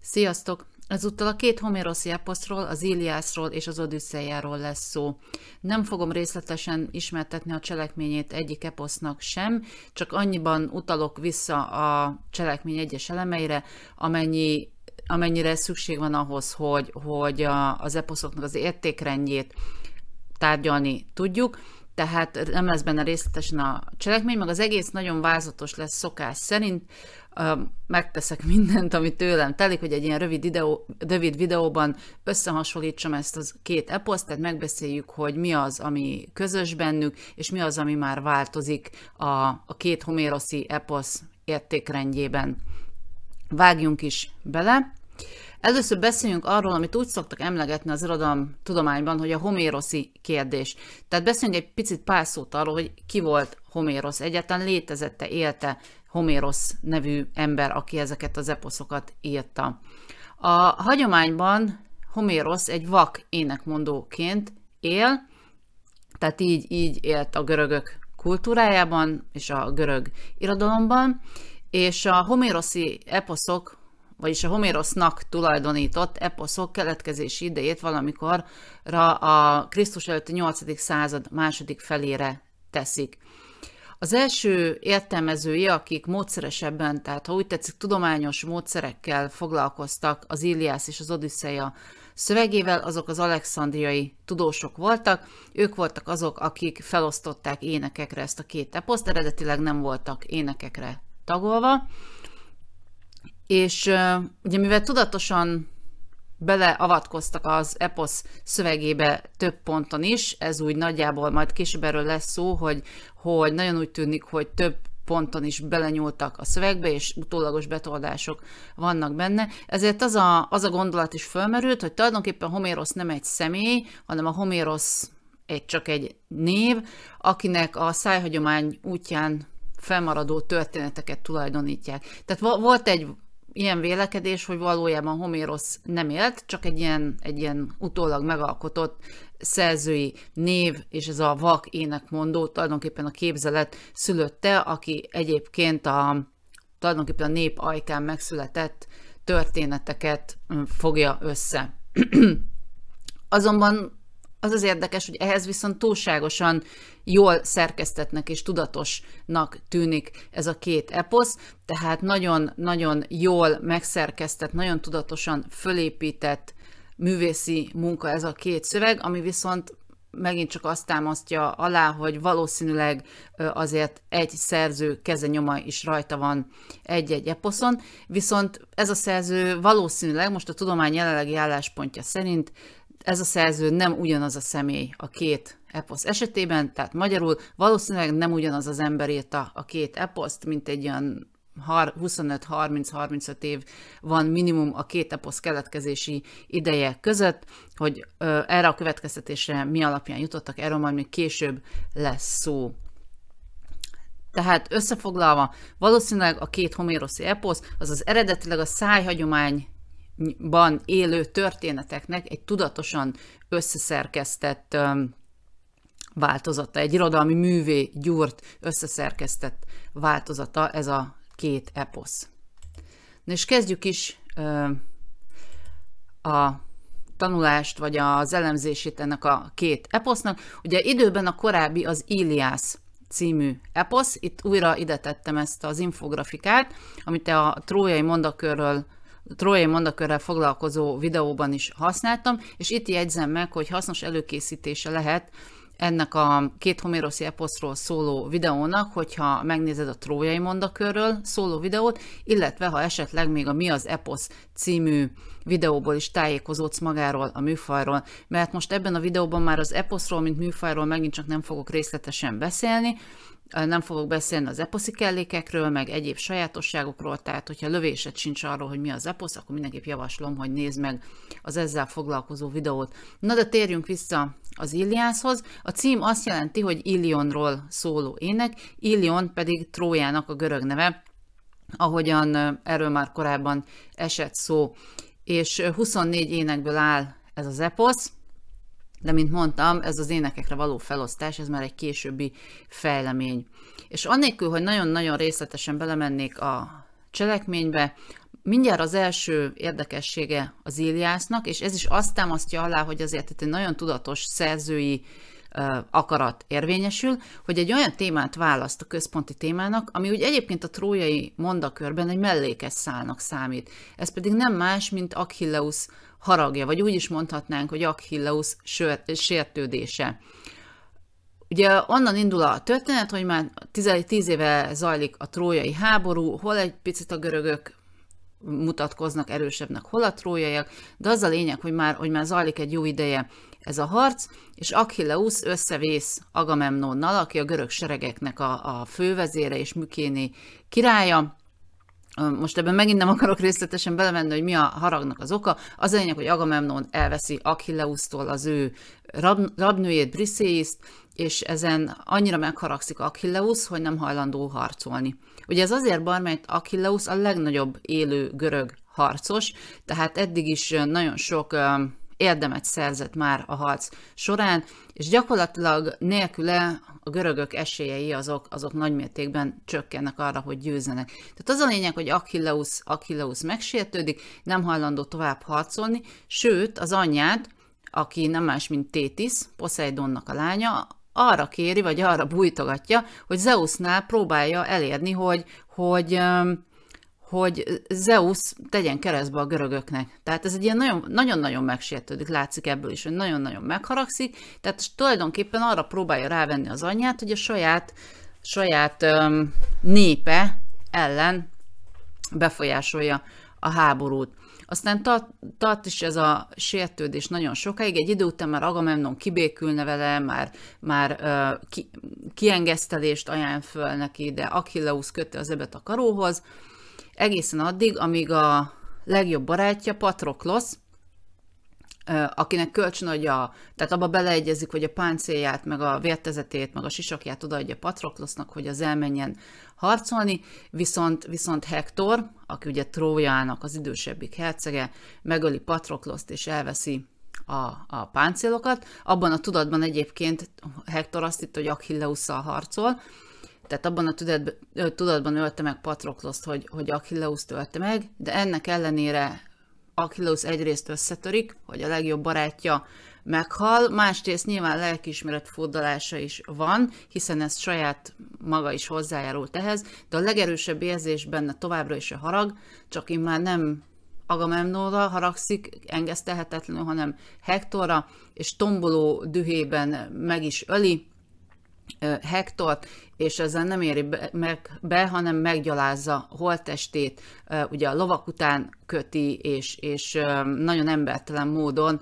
Sziasztok! Ezúttal a két homéroszi eposzról, az Iliászról és az Odüsszeiáról lesz szó. Nem fogom részletesen ismertetni a cselekményét egyik eposznak sem, csak annyiban utalok vissza a cselekmény egyes elemeire, amennyi amennyire szükség van ahhoz, hogy, hogy a, az eposzoknak az értékrendjét tárgyalni tudjuk, tehát nem lesz benne részletesen a cselekmény, meg az egész nagyon vázatos lesz szokás szerint megteszek mindent, ami tőlem telik, hogy egy ilyen rövid, videó, rövid videóban összehasonlítsam ezt az két eposzt, tehát megbeszéljük, hogy mi az, ami közös bennük, és mi az, ami már változik a, a két homéroszi eposz értékrendjében. Vágjunk is bele. Először beszéljünk arról, amit úgy szoktak emlegetni az irodalom tudományban, hogy a homéroszi kérdés. Tehát beszéljünk egy picit pár szót arról, hogy ki volt Homérosz, egyáltalán létezette, élte Homérosz nevű ember, aki ezeket az eposzokat írta. A hagyományban Homérosz egy vak énekmondóként él, tehát így, így élt a görögök kultúrájában és a görög irodalomban, és a homéroszi eposzok vagyis a Homérosznak tulajdonított eposzok keletkezési idejét valamikor a Krisztus előtti 8. század második felére teszik. Az első értelmezői, akik módszeresebben, tehát ha úgy tetszik, tudományos módszerekkel foglalkoztak az Iliász és az Odüsszeia szövegével, azok az alexandriai tudósok voltak, ők voltak azok, akik felosztották énekekre ezt a két eposzt, eredetileg nem voltak énekekre tagolva. És ugye mivel tudatosan beleavatkoztak az EPOSZ szövegébe több ponton is, ez úgy nagyjából majd később erről lesz szó, hogy, hogy nagyon úgy tűnik, hogy több ponton is belenyúltak a szövegbe, és utólagos betoldások vannak benne. Ezért az a, az a gondolat is fölmerült, hogy tulajdonképpen Homérosz nem egy személy, hanem a Homérosz egy csak egy név, akinek a szájhagyomány útján felmaradó történeteket tulajdonítják. Tehát volt egy ilyen vélekedés, hogy valójában Homérosz nem élt, csak egy ilyen, egy ilyen utólag megalkotott szerzői név, és ez a vak énekmondó tulajdonképpen a képzelet szülötte, aki egyébként a tulajdonképpen a nép ajkán megszületett történeteket fogja össze. Azonban az az érdekes, hogy ehhez viszont túlságosan jól szerkesztetnek és tudatosnak tűnik ez a két eposz, tehát nagyon-nagyon jól megszerkesztett, nagyon tudatosan fölépített művészi munka ez a két szöveg, ami viszont megint csak azt támasztja alá, hogy valószínűleg azért egy szerző kezenyoma is rajta van egy-egy eposzon, viszont ez a szerző valószínűleg most a tudomány jelenlegi álláspontja szerint ez a szerző nem ugyanaz a személy a két eposz esetében, tehát magyarul valószínűleg nem ugyanaz az ember írta a két eposzt, mint egy olyan 25-30-35 év van minimum a két eposz keletkezési ideje között, hogy ö, erre a következtetésre mi alapján jutottak, erről majd még később lesz szó. Tehát összefoglalva, valószínűleg a két homéroszi eposz az az eredetileg a szájhagyomány ban élő történeteknek egy tudatosan összeszerkesztett változata, egy irodalmi művé gyúrt, összeszerkesztett változata ez a két eposz. Na és kezdjük is a tanulást, vagy az elemzését ennek a két eposznak. Ugye időben a korábbi az Iliász című eposz, itt újra ide tettem ezt az infografikát, amit a trójai mondakörről trójai mondakörrel foglalkozó videóban is használtam, és itt jegyzem meg, hogy hasznos előkészítése lehet ennek a két homéroszi eposzról szóló videónak, hogyha megnézed a trójai mondakörről szóló videót, illetve ha esetleg még a Mi az eposz című videóból is tájékozódsz magáról, a műfajról, mert most ebben a videóban már az eposzról, mint műfajról megint csak nem fogok részletesen beszélni, nem fogok beszélni az eposzi kellékekről, meg egyéb sajátosságokról, tehát hogyha lövésed sincs arról, hogy mi az eposz, akkor mindenképp javaslom, hogy nézd meg az ezzel foglalkozó videót. Na de térjünk vissza az Iliászhoz. A cím azt jelenti, hogy Ilionról szóló ének, Ilion pedig Trójának a görög neve, ahogyan erről már korábban esett szó. És 24 énekből áll ez az eposz, de mint mondtam, ez az énekekre való felosztás, ez már egy későbbi fejlemény. És annélkül, hogy nagyon-nagyon részletesen belemennék a cselekménybe, mindjárt az első érdekessége az Iliásznak, és ez is azt támasztja alá, hogy azért itt egy nagyon tudatos szerzői akarat érvényesül, hogy egy olyan témát választ a központi témának, ami úgy egyébként a trójai mondakörben egy mellékes szálnak számít. Ez pedig nem más, mint Achilleus haragja, vagy úgy is mondhatnánk, hogy Achilleus sértődése. Ugye onnan indul a történet, hogy már 10 éve zajlik a trójai háború, hol egy picit a görögök mutatkoznak erősebbnek, hol a trójaiak, de az a lényeg, hogy már, hogy már zajlik egy jó ideje ez a harc, és Achilleus összevész Agamemnonnal, aki a görög seregeknek a, a fővezére és mükéni királya, most ebben megint nem akarok részletesen belemenni, hogy mi a haragnak az oka. Az a lényeg, hogy Agamemnon elveszi Achilleusztól az ő rab, rabnőjét, Briseiszt, és ezen annyira megharagszik Achilleus, hogy nem hajlandó harcolni. Ugye ez azért bar, mert Achilleus a legnagyobb élő görög harcos, tehát eddig is nagyon sok érdemet szerzett már a harc során, és gyakorlatilag nélküle a görögök esélyei azok, azok nagymértékben csökkennek arra, hogy győzzenek. Tehát az a lényeg, hogy Achilleus, Achilleus megsértődik, nem hajlandó tovább harcolni, sőt az anyját, aki nem más, mint Tétis, Poseidonnak a lánya, arra kéri, vagy arra bújtogatja, hogy Zeusnál próbálja elérni, hogy, hogy hogy Zeus tegyen keresztbe a görögöknek. Tehát ez egy ilyen nagyon-nagyon megsértődik, látszik ebből is, hogy nagyon-nagyon megharagszik, tehát tulajdonképpen arra próbálja rávenni az anyját, hogy a saját, saját öm, népe ellen befolyásolja a háborút. Aztán tart, tart is ez a sértődés nagyon sokáig, egy idő után már Agamemnon kibékülne vele, már, már uh, ki, kiengesztelést ajánl föl neki, de Achilleus köti az ebet a karóhoz, egészen addig, amíg a legjobb barátja Patroklosz, akinek kölcsönadja, tehát abba beleegyezik, hogy a páncélját, meg a vértezetét, meg a sisakját odaadja Patroklosznak, hogy az elmenjen harcolni, viszont, viszont Hektor, aki ugye Trójának az idősebbik hercege, megöli Patrokloszt és elveszi a, a páncélokat. Abban a tudatban egyébként Hektor azt hitt, hogy Achilleusszal harcol, tehát abban a tudatban, tudatban ölte meg Patrokloszt, hogy, hogy Achilleus ölte meg, de ennek ellenére Achilleus egyrészt összetörik, hogy a legjobb barátja meghal, másrészt nyilván lelkiismeret furdalása is van, hiszen ez saját maga is hozzájárult ehhez, de a legerősebb érzés benne továbbra is a harag, csak már nem Agamemnóra haragszik engesztelhetetlenül, hanem Hektorra, és tomboló dühében meg is öli, hektort, és ezzel nem éri be, meg, be hanem meggyalázza holttestét, ugye a lovak után köti, és, és nagyon embertelen módon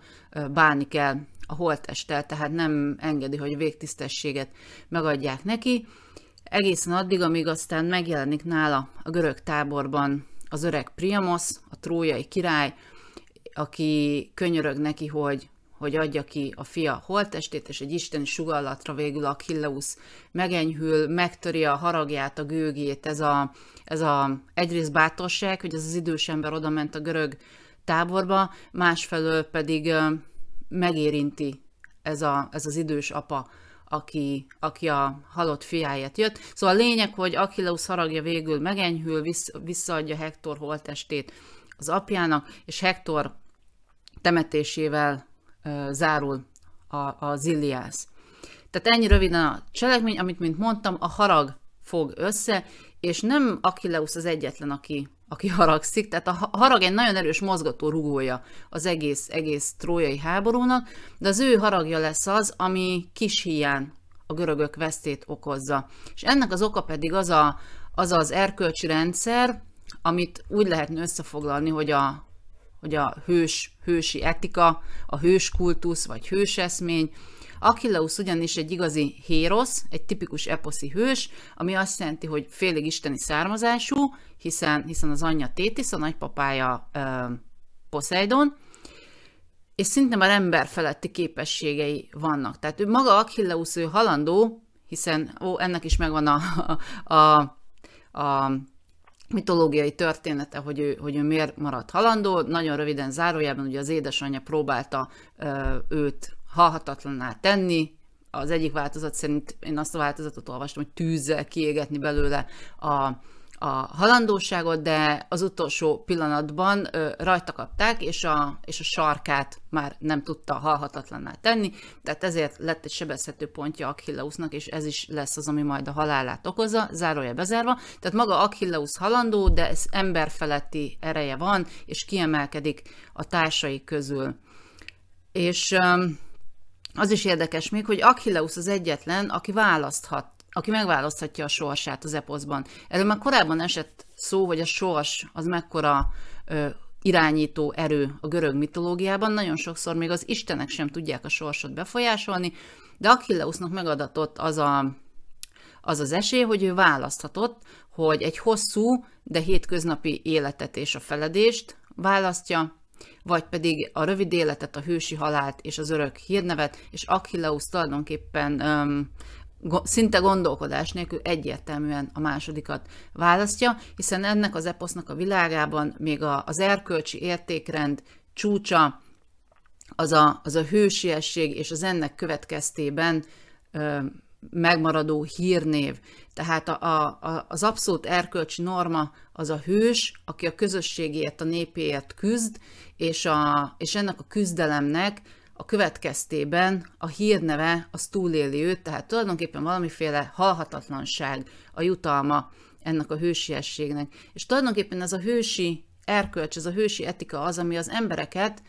bánik el a holttesttel, tehát nem engedi, hogy végtisztességet megadják neki. Egészen addig, amíg aztán megjelenik nála a görög táborban az öreg Priamos, a trójai király, aki könyörög neki, hogy hogy adja ki a fia holttestét, és egy isten sugallatra végül a Killeusz megenyhül, megtöri a haragját, a gőgét, ez a, ez a egyrészt bátorság, hogy ez az idős ember oda ment a görög táborba, másfelől pedig megérinti ez, a, ez az idős apa, aki, aki a halott fiáját jött. Szóval a lényeg, hogy Achilleus haragja végül megenyhül, visszaadja Hektor holttestét az apjának, és Hektor temetésével zárul a, a Zilliász. Tehát ennyi röviden a cselekmény, amit, mint mondtam, a harag fog össze, és nem Akileusz az egyetlen, aki, aki haragszik, tehát a harag egy nagyon erős mozgató rugója az egész, egész trójai háborúnak, de az ő haragja lesz az, ami kis hián a görögök vesztét okozza. És ennek az oka pedig az a, az, az erkölcsi rendszer, amit úgy lehetne összefoglalni, hogy a hogy a hős, hősi etika, a hős kultusz vagy hős eszmény Achilleus ugyanis egy igazi hérosz, egy tipikus eposzi hős, ami azt jelenti, hogy félig isteni származású, hiszen, hiszen az anyja Tétis, a nagypapája ö, Poseidon, és szinte már emberfeletti képességei vannak. Tehát ő maga Achilleus, ő halandó, hiszen ó, ennek is megvan a, a, a, a mitológiai története, hogy ő, hogy ő miért maradt halandó. Nagyon röviden zárójában ugye az édesanyja próbálta ö, őt halhatatlaná tenni, az egyik változat szerint én azt a változatot olvastam, hogy tűzzel kiégetni belőle a, a halandóságot, de az utolsó pillanatban ö, rajta kapták, és a, és a sarkát már nem tudta halhatatlanná tenni, tehát ezért lett egy sebezhető pontja Achilleusnak, és ez is lesz az, ami majd a halálát okozza, zárója bezárva. Tehát maga Achilleus halandó, de ez emberfeletti ereje van, és kiemelkedik a társai közül. És ö, az is érdekes még, hogy Achilleus az egyetlen, aki választhat aki megválaszthatja a sorsát az eposzban. Erről már korábban esett szó, hogy a sors az mekkora ö, irányító erő a görög mitológiában. Nagyon sokszor még az istenek sem tudják a sorsot befolyásolni, de Achilleusnak megadatott az a, az, az esély, hogy ő választhatott, hogy egy hosszú, de hétköznapi életet és a feledést választja, vagy pedig a rövid életet, a hősi halált és az örök hírnevet, és Achilleus tulajdonképpen öm, szinte gondolkodás nélkül egyértelműen a másodikat választja, hiszen ennek az eposznak a világában még az erkölcsi értékrend csúcsa, az a, az a hősiesség és az ennek következtében ö, megmaradó hírnév. Tehát a, a, az abszolút erkölcsi norma az a hős, aki a közösségért, a népéért küzd, és, a, és ennek a küzdelemnek a következtében a hírneve az túléli őt, tehát tulajdonképpen valamiféle halhatatlanság a jutalma ennek a hősiességnek. És tulajdonképpen ez a hősi erkölcs, ez a hősi etika az, ami az embereket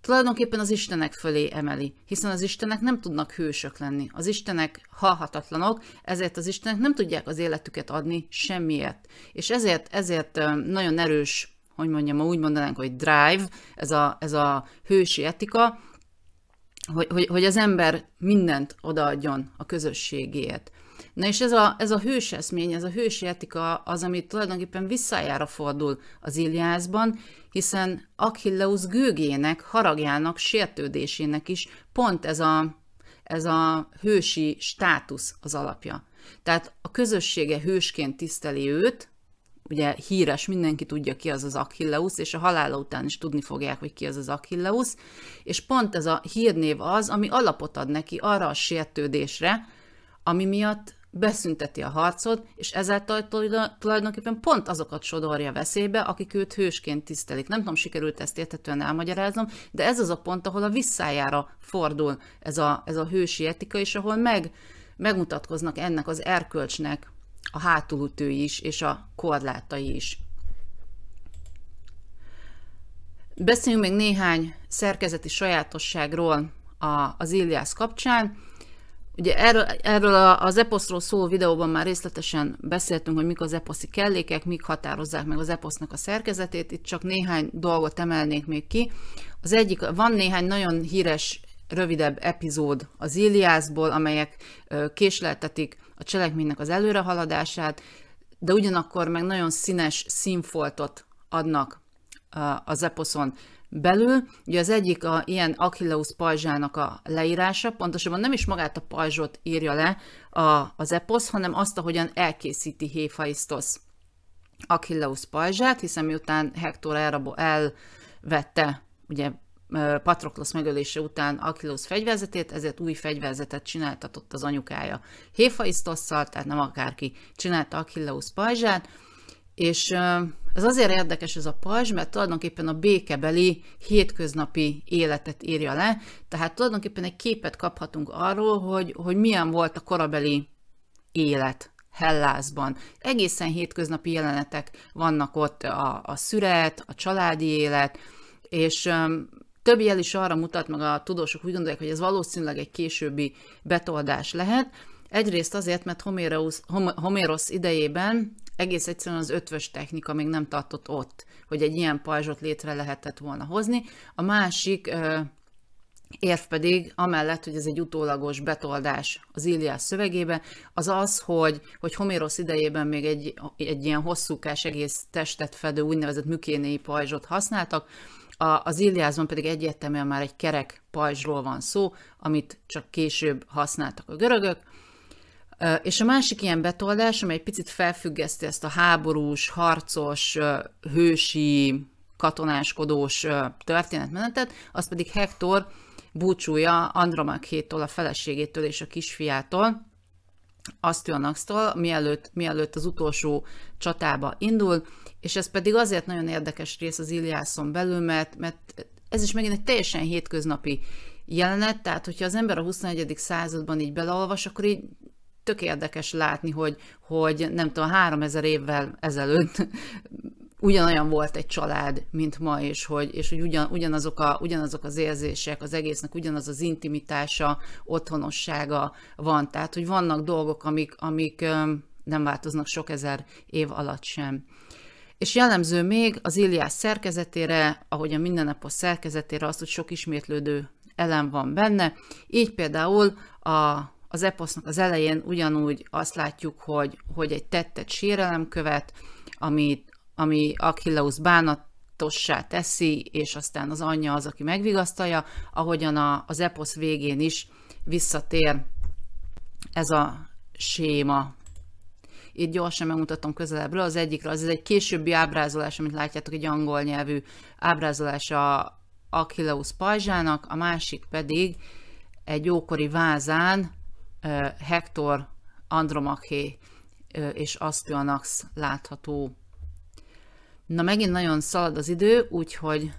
tulajdonképpen az istenek fölé emeli, hiszen az istenek nem tudnak hősök lenni. Az istenek halhatatlanok, ezért az istenek nem tudják az életüket adni semmiért. És ezért, ezért nagyon erős, hogy mondjam, úgy mondanánk, hogy drive, ez a, ez a hősi etika, hogy, hogy, hogy az ember mindent odaadjon a közösségéért. Na és ez a, ez a eszmény, ez a hős etika az, ami tulajdonképpen visszájára fordul az Iliászban, hiszen Achilleus gőgének, haragjának, sértődésének is pont ez a, ez a hősi státusz az alapja. Tehát a közössége hősként tiszteli őt, ugye híres, mindenki tudja ki az az Achilleus, és a halála után is tudni fogják, hogy ki az az Achilleus, és pont ez a hírnév az, ami alapot ad neki arra a sértődésre, ami miatt beszünteti a harcot, és ezáltal tulajdonképpen pont azokat sodorja veszélybe, akik őt hősként tisztelik. Nem tudom, sikerült ezt érthetően elmagyaráznom, de ez az a pont, ahol a visszájára fordul ez a, ez a hősi etika, és ahol meg, megmutatkoznak ennek az erkölcsnek a hátulütő is, és a korlátai is. Beszéljünk még néhány szerkezeti sajátosságról az Iliász kapcsán. Ugye erről, erről az eposzról szó videóban már részletesen beszéltünk, hogy mik az eposzi kellékek, mik határozzák meg az eposznak a szerkezetét, itt csak néhány dolgot emelnék még ki. Az egyik, van néhány nagyon híres rövidebb epizód az Iliászból, amelyek késleltetik a cselekménynek az előrehaladását, de ugyanakkor meg nagyon színes színfoltot adnak az eposzon belül. Ugye az egyik a ilyen Achilleus pajzsának a leírása, pontosabban nem is magát a pajzsot írja le a, az eposz, hanem azt, ahogyan elkészíti Héfaisztosz Achilleus pajzsát, hiszen miután Hector elrabó elvette ugye Patroklosz megölése után Achilles fegyverzetét, ezért új fegyverzetet csináltatott az anyukája Héfaisztosszal, tehát nem akárki csinálta Achilleus pajzsát, és ez azért érdekes ez a pajzs, mert tulajdonképpen a békebeli hétköznapi életet írja le, tehát tulajdonképpen egy képet kaphatunk arról, hogy, hogy milyen volt a korabeli élet Hellászban. Egészen hétköznapi jelenetek vannak ott, a, a szüret, a családi élet, és több jel is arra mutat, meg a tudósok úgy gondolják, hogy ez valószínűleg egy későbbi betoldás lehet. Egyrészt azért, mert Homérosz, Homérosz idejében egész egyszerűen az ötvös technika még nem tartott ott, hogy egy ilyen pajzsot létre lehetett volna hozni. A másik Érv pedig, amellett, hogy ez egy utólagos betoldás az Iliás szövegébe, az az, hogy, hogy Homérosz idejében még egy, egy ilyen hosszúkás egész testet fedő úgynevezett mükénéi pajzsot használtak, a, az Illiázban pedig egyértelműen már egy kerek pajzsról van szó, amit csak később használtak a görögök. És a másik ilyen betoldás, amely egy picit felfüggeszti ezt a háborús, harcos, hősi, katonáskodós történetmenetet, az pedig Hektor búcsúja Andromakétól, a feleségétől és a kisfiától, Asztyonaxtól, mielőtt, mielőtt az utolsó csatába indul, és ez pedig azért nagyon érdekes rész az Iliászon belül, mert, mert ez is megint egy teljesen hétköznapi jelenet, tehát hogyha az ember a 21. században így beleolvas, akkor így tök érdekes látni, hogy, hogy nem tudom, 3000 évvel ezelőtt ugyanolyan volt egy család, mint ma, és hogy, és hogy ugyan, ugyanazok, a, ugyanazok az érzések, az egésznek ugyanaz az intimitása, otthonossága van. Tehát, hogy vannak dolgok, amik, amik nem változnak sok ezer év alatt sem. És jellemző még az Iliás szerkezetére, ahogy a mindennapos szerkezetére azt, hogy sok ismétlődő elem van benne. Így például a, az eposznak az elején ugyanúgy azt látjuk, hogy, hogy egy tettet sérelem követ, ami, ami Achilleus bánat tossá teszi, és aztán az anyja az, aki megvigasztalja, ahogyan a, az eposz végén is visszatér ez a séma itt gyorsan megmutatom közelebbről, az egyikről, az egy későbbi ábrázolás, amit látjátok, egy angol nyelvű ábrázolás a Achilleus pajzsának, a másik pedig egy ókori vázán Hector Andromaché és Astyanax látható. Na megint nagyon szalad az idő, úgyhogy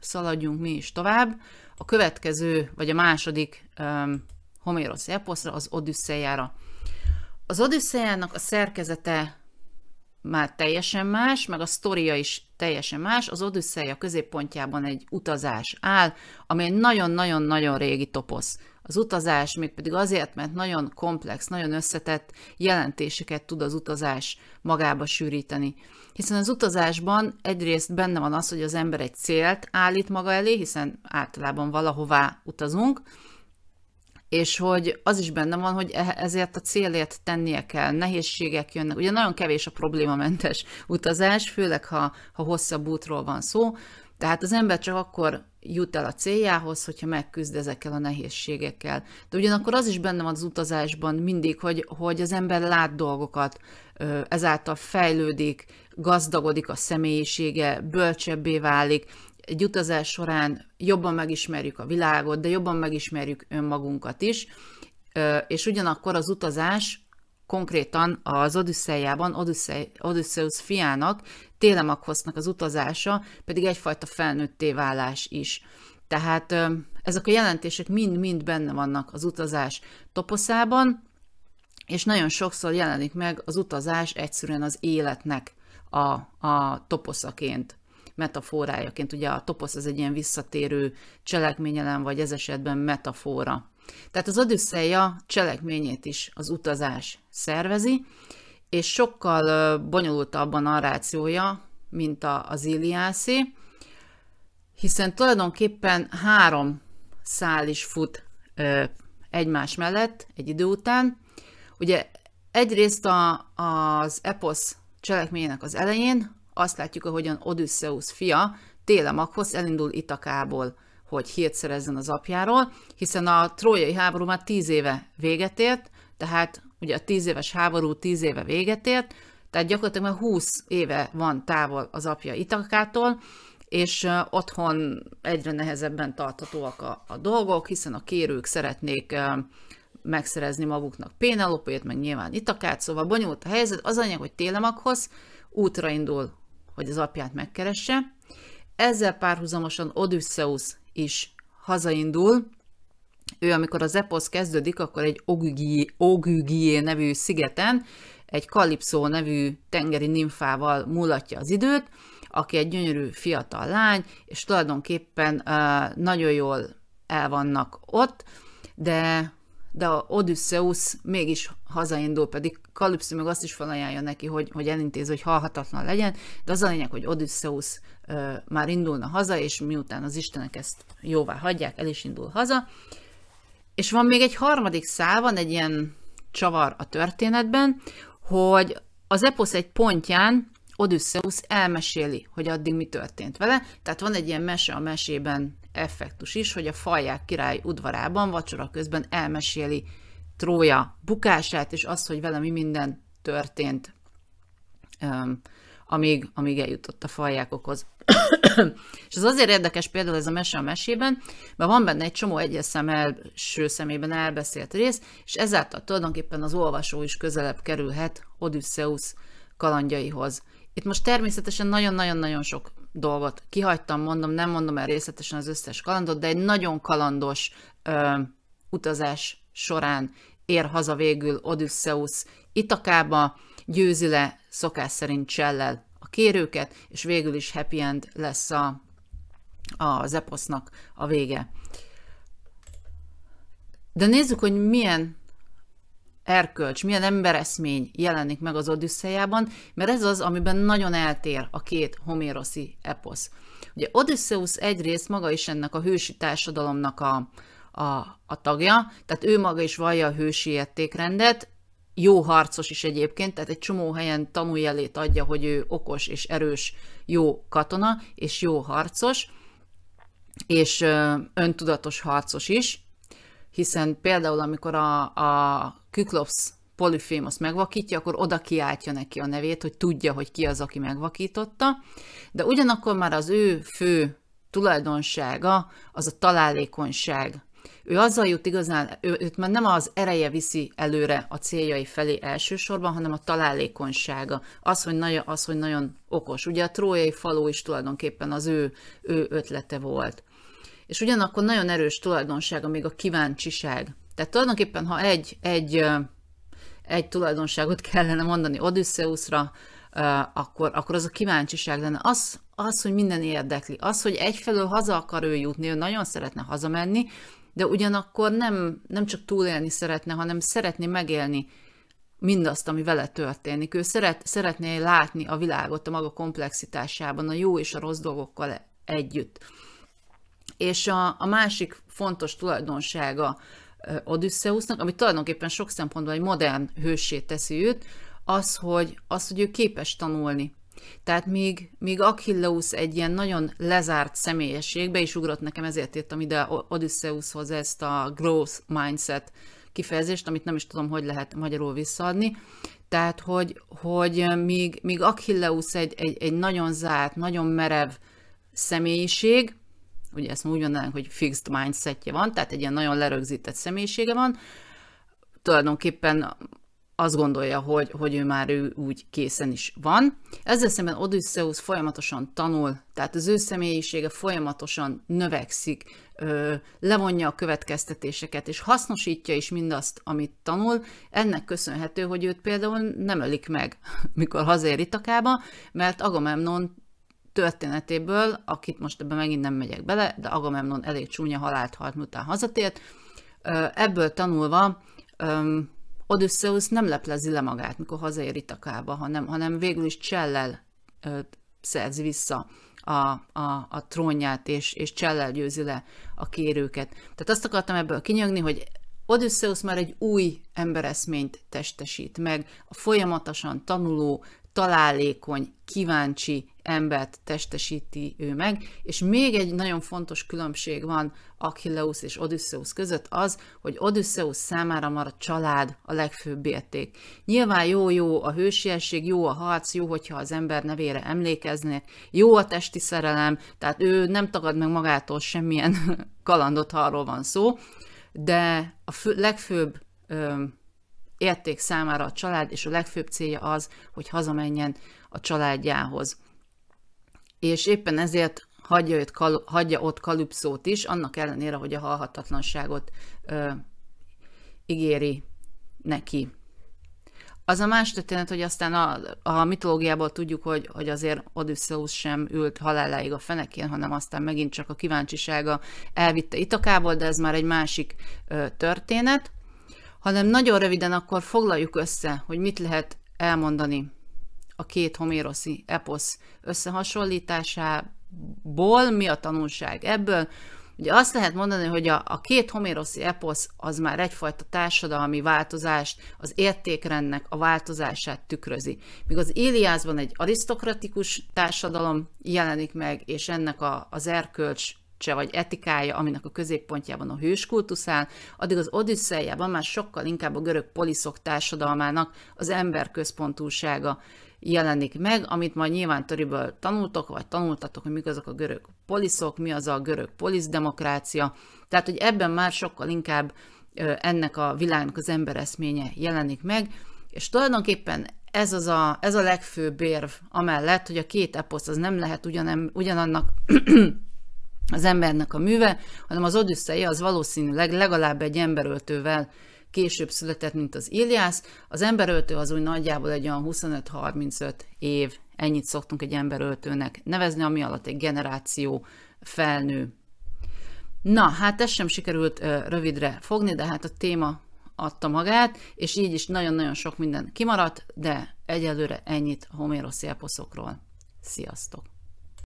szaladjunk mi is tovább. A következő, vagy a második um, Homérosz eposzra, az Odüsszeljára. Az Odüsszejának a szerkezete már teljesen más, meg a sztoria is teljesen más. Az Odüsszeja középpontjában egy utazás áll, ami egy nagyon-nagyon-nagyon régi toposz. Az utazás mégpedig azért, mert nagyon komplex, nagyon összetett jelentéseket tud az utazás magába sűríteni. Hiszen az utazásban egyrészt benne van az, hogy az ember egy célt állít maga elé, hiszen általában valahová utazunk, és hogy az is benne van, hogy e- ezért a célért tennie kell, nehézségek jönnek. Ugye nagyon kevés a problémamentes utazás, főleg ha, ha hosszabb útról van szó, tehát az ember csak akkor jut el a céljához, hogyha megküzd ezekkel a nehézségekkel. De ugyanakkor az is benne van az utazásban mindig, hogy, hogy az ember lát dolgokat, ezáltal fejlődik, gazdagodik a személyisége, bölcsebbé válik, egy utazás során jobban megismerjük a világot, de jobban megismerjük önmagunkat is, és ugyanakkor az utazás konkrétan az Odüsszeiában, Odüsszei, fiának, Télemakhosznak az utazása pedig egyfajta felnőtté válás is. Tehát ezek a jelentések mind-mind benne vannak az utazás toposzában, és nagyon sokszor jelenik meg az utazás egyszerűen az életnek a, a toposzaként metaforájaként. Ugye a toposz az egy ilyen visszatérő cselekményelem, vagy ez esetben metafora. Tehát az Odüsszeia cselekményét is az utazás szervezi, és sokkal bonyolultabb a narrációja, mint az Iliászi, hiszen tulajdonképpen három szál is fut egymás mellett egy idő után. Ugye egyrészt a, az eposz cselekményének az elején azt látjuk, ahogyan Odysseus fia Télemakhoz elindul Itakából, hogy hírt szerezzen az apjáról, hiszen a trójai háború már tíz éve véget ért, tehát ugye a tíz éves háború tíz éve véget ért, tehát gyakorlatilag már húsz éve van távol az apja Itakától, és otthon egyre nehezebben tarthatóak a, a dolgok, hiszen a kérők szeretnék megszerezni maguknak Pénelopét, meg nyilván Itakát, szóval bonyolult a helyzet. Az anyag, hogy Télemakhoz útra indul hogy az apját megkeresse. Ezzel párhuzamosan Odysseus is hazaindul, ő, amikor az eposz kezdődik, akkor egy Ogügié nevű szigeten egy Kalipszó nevű tengeri nimfával mulatja az időt, aki egy gyönyörű fiatal lány, és tulajdonképpen uh, nagyon jól el vannak ott, de de a Odysseus mégis hazaindul, pedig Kalipszi meg azt is felajánlja neki, hogy, hogy elintéz, hogy halhatatlan legyen, de az a lényeg, hogy Odysseus ö, már indulna haza, és miután az Istenek ezt jóvá hagyják, el is indul haza. És van még egy harmadik szál, van egy ilyen csavar a történetben, hogy az eposz egy pontján Odysseus elmeséli, hogy addig mi történt vele, tehát van egy ilyen mese a mesében effektus is, hogy a falják király udvarában vacsora közben elmeséli Trója bukását, és azt, hogy vele mi minden történt, um, amíg, amíg eljutott a faljákokhoz. és ez azért érdekes például ez a mese a mesében, mert van benne egy csomó egyes szem első szemében elbeszélt rész, és ezáltal tulajdonképpen az olvasó is közelebb kerülhet Odysseus kalandjaihoz. Itt most természetesen nagyon-nagyon-nagyon sok dolgot kihagytam, mondom, nem mondom el részletesen az összes kalandot, de egy nagyon kalandos ö, utazás során ér haza végül Odysseus Itakába, győzi le szokás szerint csellel a kérőket, és végül is happy end lesz a, a, eposznak a vége. De nézzük, hogy milyen erkölcs, milyen embereszmény jelenik meg az Odüsszejában, mert ez az, amiben nagyon eltér a két homéroszi eposz. Ugye Odysseus egyrészt maga is ennek a hősi társadalomnak a, a, a tagja, tehát ő maga is vallja a hősi értékrendet, jó harcos is egyébként, tehát egy csomó helyen tanuljelét adja, hogy ő okos és erős, jó katona és jó harcos, és öntudatos harcos is, hiszen például amikor a, a Küklops Polyphemus megvakítja, akkor oda kiáltja neki a nevét, hogy tudja, hogy ki az, aki megvakította, de ugyanakkor már az ő fő tulajdonsága az a találékonyság. Ő azzal jut igazán, ő, őt már nem az ereje viszi előre a céljai felé elsősorban, hanem a találékonysága, az, hogy nagyon, az, hogy nagyon okos. Ugye a trójai faló is tulajdonképpen az ő, ő ötlete volt. És ugyanakkor nagyon erős tulajdonsága még a kíváncsiság. Tehát tulajdonképpen, ha egy, egy, egy tulajdonságot kellene mondani Odysseusra, akkor, akkor az a kíváncsiság lenne. Az, az, hogy minden érdekli. Az, hogy egyfelől haza akar ő jutni, ő nagyon szeretne hazamenni, de ugyanakkor nem, nem csak túlélni szeretne, hanem szeretné megélni mindazt, ami vele történik. Ő szeret, szeretné látni a világot a maga komplexitásában, a jó és a rossz dolgokkal együtt. És a, a másik fontos tulajdonsága Odysseusnak, ami tulajdonképpen sok szempontból egy modern hősé teszi őt, az, hogy, az, hogy ő képes tanulni. Tehát még még Achilleus egy ilyen nagyon lezárt személyiségbe is ugrott nekem, ezért írtam ide Odysseushoz ezt a growth mindset kifejezést, amit nem is tudom, hogy lehet magyarul visszaadni. Tehát, hogy, hogy míg, míg Achilleus egy, egy, egy nagyon zárt, nagyon merev személyiség, ugye ezt úgy mondanánk, hogy fixed mindsetje van, tehát egy ilyen nagyon lerögzített személyisége van, tulajdonképpen azt gondolja, hogy, hogy ő már ő úgy készen is van. Ezzel szemben Odysseus folyamatosan tanul, tehát az ő személyisége folyamatosan növekszik, levonja a következtetéseket, és hasznosítja is mindazt, amit tanul. Ennek köszönhető, hogy őt például nem ölik meg, mikor hazér Itakába, mert Agamemnon történetéből, akit most ebben megint nem megyek bele, de Agamemnon elég csúnya halált halt, miután hazatért. Ebből tanulva Odysseus nem leplezi le magát, mikor hazaér Itakába, hanem, hanem végül is csellel szerzi vissza a, a, a trónját, és, és csellel győzi le a kérőket. Tehát azt akartam ebből kinyögni, hogy Odysseus már egy új embereszményt testesít meg, a folyamatosan tanuló, találékony, kíváncsi embert testesíti ő meg, és még egy nagyon fontos különbség van Achilleus és Odysseus között az, hogy Odysseus számára már a család a legfőbb érték. Nyilván jó-jó a hősiesség, jó a harc, jó, hogyha az ember nevére emlékezné, jó a testi szerelem, tehát ő nem tagad meg magától semmilyen kalandot, ha arról van szó, de a fő, legfőbb öm, érték számára a család, és a legfőbb célja az, hogy hazamenjen a családjához. És éppen ezért hagyja, őt, hagyja ott kalipszót is, annak ellenére, hogy a halhatatlanságot ö, ígéri neki. Az a más történet, hogy aztán a, a mitológiából tudjuk, hogy, hogy azért Odysseus sem ült haláláig a fenekén, hanem aztán megint csak a kíváncsisága elvitte Itakából, de ez már egy másik ö, történet hanem nagyon röviden akkor foglaljuk össze, hogy mit lehet elmondani a két homéroszi eposz összehasonlításából, mi a tanulság ebből. Ugye azt lehet mondani, hogy a, a két homéroszi eposz az már egyfajta társadalmi változást, az értékrendnek a változását tükrözi. Míg az Éliászban egy arisztokratikus társadalom jelenik meg, és ennek a, az erkölcs kultúrkörcse vagy etikája, aminek a középpontjában a hős kultuszán, addig az Odüsszeljában már sokkal inkább a görög poliszok társadalmának az emberközpontúsága jelenik meg, amit majd nyilván töriből tanultok, vagy tanultatok, hogy mik azok a görög poliszok, mi az a görög poliszdemokrácia. Tehát, hogy ebben már sokkal inkább ennek a világnak az eszménye jelenik meg, és tulajdonképpen ez, az a, ez a legfőbb érv amellett, hogy a két eposz az nem lehet ugyanem, ugyanannak az embernek a műve, hanem az odüsszei az valószínűleg legalább egy emberöltővel később született, mint az Iliász. Az emberöltő az úgy nagyjából egy olyan 25-35 év, ennyit szoktunk egy emberöltőnek nevezni, ami alatt egy generáció felnő. Na, hát ez sem sikerült ö, rövidre fogni, de hát a téma adta magát, és így is nagyon-nagyon sok minden kimaradt, de egyelőre ennyit a homérosz Sziasztok!